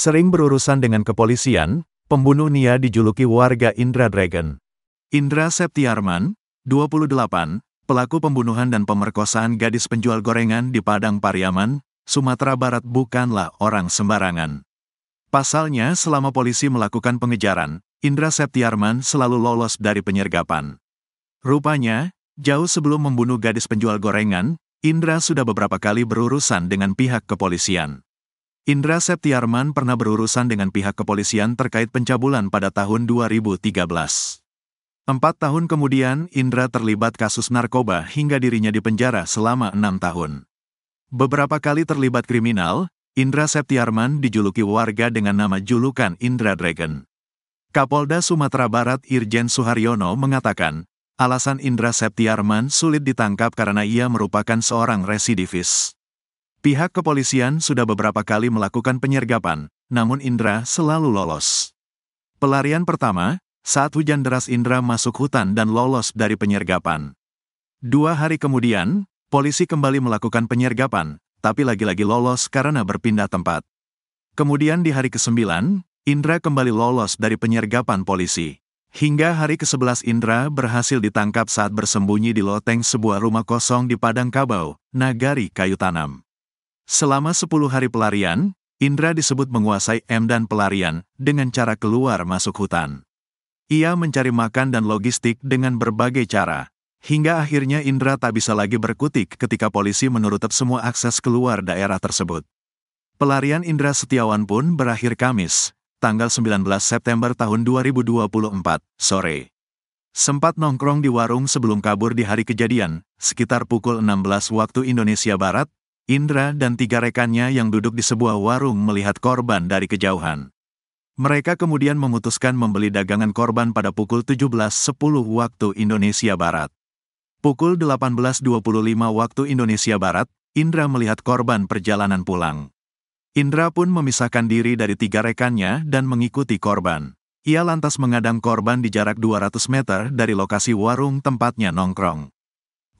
Sering berurusan dengan kepolisian, pembunuh Nia dijuluki warga Indra Dragon. Indra Septiarman, 28, pelaku pembunuhan dan pemerkosaan gadis penjual gorengan di Padang Pariaman, Sumatera Barat bukanlah orang sembarangan. Pasalnya selama polisi melakukan pengejaran, Indra Septiarman selalu lolos dari penyergapan. Rupanya, jauh sebelum membunuh gadis penjual gorengan, Indra sudah beberapa kali berurusan dengan pihak kepolisian. Indra Septiarman pernah berurusan dengan pihak kepolisian terkait pencabulan pada tahun 2013. Empat tahun kemudian, Indra terlibat kasus narkoba hingga dirinya dipenjara selama enam tahun. Beberapa kali terlibat kriminal, Indra Septiarman dijuluki warga dengan nama julukan Indra Dragon. Kapolda Sumatera Barat Irjen Suharyono mengatakan, alasan Indra Septiarman sulit ditangkap karena ia merupakan seorang residivis. Pihak kepolisian sudah beberapa kali melakukan penyergapan, namun Indra selalu lolos. Pelarian pertama, saat hujan deras Indra masuk hutan dan lolos dari penyergapan. Dua hari kemudian, polisi kembali melakukan penyergapan, tapi lagi-lagi lolos karena berpindah tempat. Kemudian di hari ke-9, Indra kembali lolos dari penyergapan polisi. Hingga hari ke-11 Indra berhasil ditangkap saat bersembunyi di loteng sebuah rumah kosong di Padang Kabau, Nagari Kayu Tanam. Selama 10 hari pelarian, Indra disebut menguasai M dan pelarian dengan cara keluar masuk hutan. Ia mencari makan dan logistik dengan berbagai cara, hingga akhirnya Indra tak bisa lagi berkutik ketika polisi menutup semua akses keluar daerah tersebut. Pelarian Indra Setiawan pun berakhir Kamis, tanggal 19 September tahun 2024, sore. Sempat nongkrong di warung sebelum kabur di hari kejadian, sekitar pukul 16 waktu Indonesia Barat, Indra dan tiga rekannya yang duduk di sebuah warung melihat korban dari kejauhan. Mereka kemudian memutuskan membeli dagangan korban pada pukul 17.10 waktu Indonesia Barat. Pukul 18.25 waktu Indonesia Barat, Indra melihat korban perjalanan pulang. Indra pun memisahkan diri dari tiga rekannya dan mengikuti korban. Ia lantas mengadang korban di jarak 200 meter dari lokasi warung tempatnya nongkrong.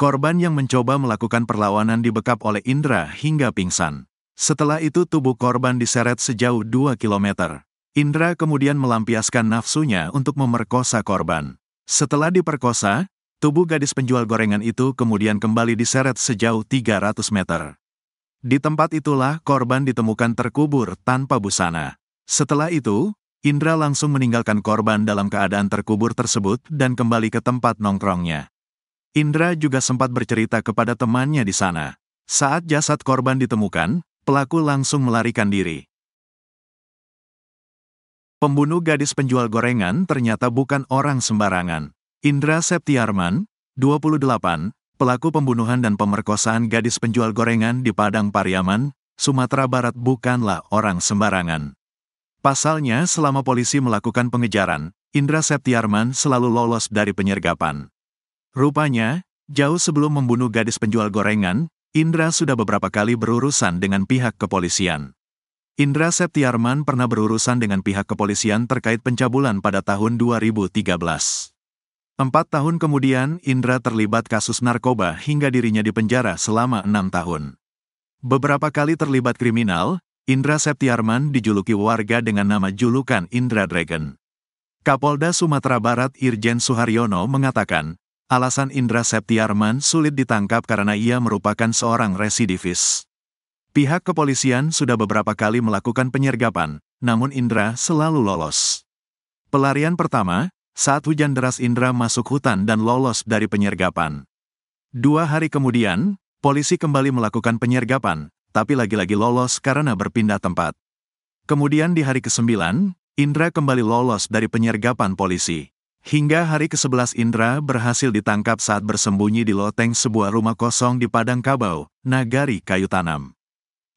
Korban yang mencoba melakukan perlawanan dibekap oleh Indra hingga pingsan. Setelah itu tubuh korban diseret sejauh 2 km. Indra kemudian melampiaskan nafsunya untuk memerkosa korban. Setelah diperkosa, tubuh gadis penjual gorengan itu kemudian kembali diseret sejauh 300 meter. Di tempat itulah korban ditemukan terkubur tanpa busana. Setelah itu, Indra langsung meninggalkan korban dalam keadaan terkubur tersebut dan kembali ke tempat nongkrongnya. Indra juga sempat bercerita kepada temannya di sana. Saat jasad korban ditemukan, pelaku langsung melarikan diri. Pembunuh gadis penjual gorengan ternyata bukan orang sembarangan. Indra Septiarman, 28, pelaku pembunuhan dan pemerkosaan gadis penjual gorengan di Padang Pariaman, Sumatera Barat bukanlah orang sembarangan. Pasalnya selama polisi melakukan pengejaran, Indra Septiarman selalu lolos dari penyergapan. Rupanya, jauh sebelum membunuh gadis penjual gorengan, Indra sudah beberapa kali berurusan dengan pihak kepolisian. Indra Septiarman pernah berurusan dengan pihak kepolisian terkait pencabulan pada tahun 2013. Empat tahun kemudian, Indra terlibat kasus narkoba hingga dirinya dipenjara selama enam tahun. Beberapa kali terlibat kriminal, Indra Septiarman dijuluki warga dengan nama julukan Indra Dragon. Kapolda Sumatera Barat Irjen Suharyono mengatakan, Alasan Indra Septiarman sulit ditangkap karena ia merupakan seorang residivis. Pihak kepolisian sudah beberapa kali melakukan penyergapan, namun Indra selalu lolos. Pelarian pertama, saat hujan deras Indra masuk hutan dan lolos dari penyergapan. Dua hari kemudian, polisi kembali melakukan penyergapan, tapi lagi-lagi lolos karena berpindah tempat. Kemudian di hari ke-9, Indra kembali lolos dari penyergapan polisi. Hingga hari ke-11 Indra berhasil ditangkap saat bersembunyi di loteng sebuah rumah kosong di Padang Kabau, Nagari Kayu Tanam.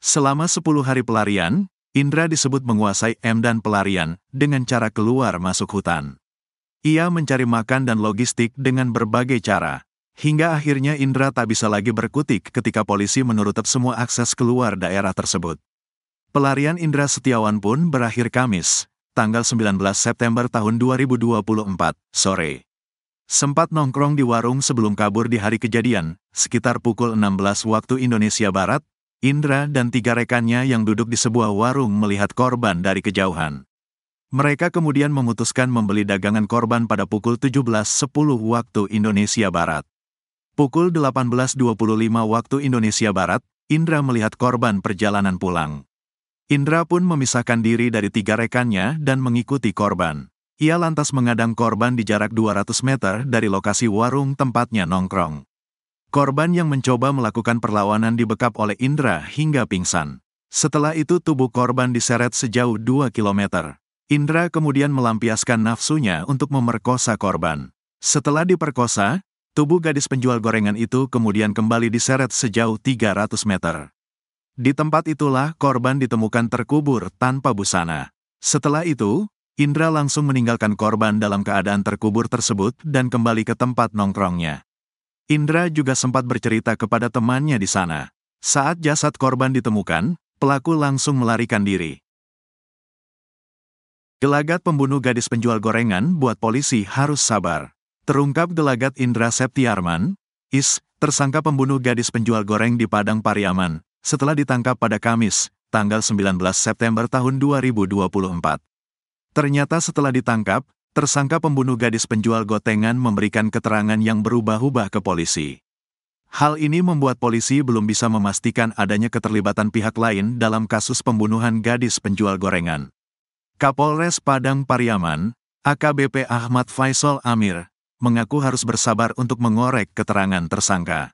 Selama 10 hari pelarian, Indra disebut menguasai M dan pelarian dengan cara keluar masuk hutan. Ia mencari makan dan logistik dengan berbagai cara. Hingga akhirnya Indra tak bisa lagi berkutik ketika polisi menutup semua akses keluar daerah tersebut. Pelarian Indra Setiawan pun berakhir Kamis, tanggal 19 September tahun 2024, sore. Sempat nongkrong di warung sebelum kabur di hari kejadian, sekitar pukul 16 waktu Indonesia Barat, Indra dan tiga rekannya yang duduk di sebuah warung melihat korban dari kejauhan. Mereka kemudian memutuskan membeli dagangan korban pada pukul 17.10 waktu Indonesia Barat. Pukul 18.25 waktu Indonesia Barat, Indra melihat korban perjalanan pulang. Indra pun memisahkan diri dari tiga rekannya dan mengikuti korban. Ia lantas mengadang korban di jarak 200 meter dari lokasi warung tempatnya nongkrong. Korban yang mencoba melakukan perlawanan dibekap oleh Indra hingga pingsan. Setelah itu tubuh korban diseret sejauh 2 km. Indra kemudian melampiaskan nafsunya untuk memerkosa korban. Setelah diperkosa, tubuh gadis penjual gorengan itu kemudian kembali diseret sejauh 300 meter. Di tempat itulah korban ditemukan terkubur tanpa busana. Setelah itu, Indra langsung meninggalkan korban dalam keadaan terkubur tersebut dan kembali ke tempat nongkrongnya. Indra juga sempat bercerita kepada temannya di sana. Saat jasad korban ditemukan, pelaku langsung melarikan diri. Gelagat pembunuh gadis penjual gorengan buat polisi harus sabar. Terungkap gelagat Indra Septiarman, is, tersangka pembunuh gadis penjual goreng di Padang Pariaman, setelah ditangkap pada Kamis, tanggal 19 September tahun 2024. Ternyata setelah ditangkap, tersangka pembunuh gadis penjual gotengan memberikan keterangan yang berubah-ubah ke polisi. Hal ini membuat polisi belum bisa memastikan adanya keterlibatan pihak lain dalam kasus pembunuhan gadis penjual gorengan. Kapolres Padang Pariaman, AKBP Ahmad Faisal Amir, mengaku harus bersabar untuk mengorek keterangan tersangka.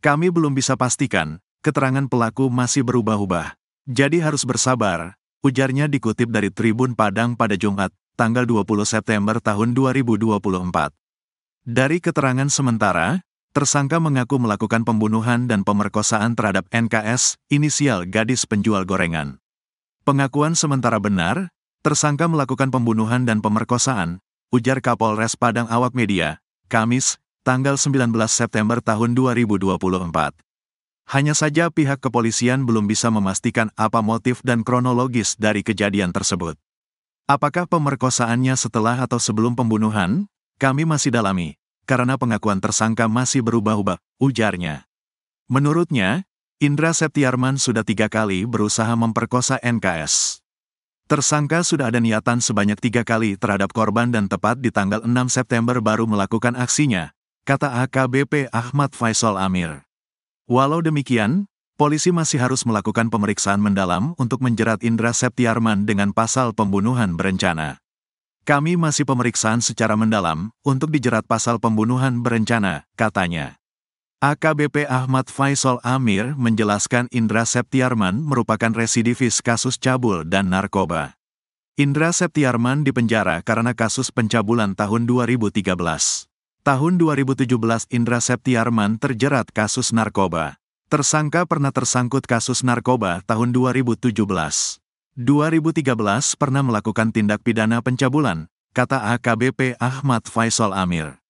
Kami belum bisa pastikan keterangan pelaku masih berubah-ubah. Jadi harus bersabar, ujarnya dikutip dari Tribun Padang pada Jumat, tanggal 20 September tahun 2024. Dari keterangan sementara, tersangka mengaku melakukan pembunuhan dan pemerkosaan terhadap NKS, inisial gadis penjual gorengan. Pengakuan sementara benar, tersangka melakukan pembunuhan dan pemerkosaan, ujar Kapolres Padang awak media, Kamis, tanggal 19 September tahun 2024. Hanya saja pihak kepolisian belum bisa memastikan apa motif dan kronologis dari kejadian tersebut. Apakah pemerkosaannya setelah atau sebelum pembunuhan? Kami masih dalami, karena pengakuan tersangka masih berubah-ubah, ujarnya. Menurutnya, Indra Septiarman sudah tiga kali berusaha memperkosa NKS. Tersangka sudah ada niatan sebanyak tiga kali terhadap korban dan tepat di tanggal 6 September baru melakukan aksinya, kata AKBP Ahmad Faisal Amir. Walau demikian, polisi masih harus melakukan pemeriksaan mendalam untuk menjerat Indra Septiarman dengan pasal pembunuhan berencana. Kami masih pemeriksaan secara mendalam untuk dijerat pasal pembunuhan berencana, katanya. AKBP Ahmad Faisal Amir menjelaskan Indra Septiarman merupakan residivis kasus cabul dan narkoba. Indra Septiarman dipenjara karena kasus pencabulan tahun 2013. Tahun 2017 Indra Septiarman terjerat kasus narkoba. Tersangka pernah tersangkut kasus narkoba tahun 2017. 2013 pernah melakukan tindak pidana pencabulan, kata AKBP Ahmad Faisal Amir.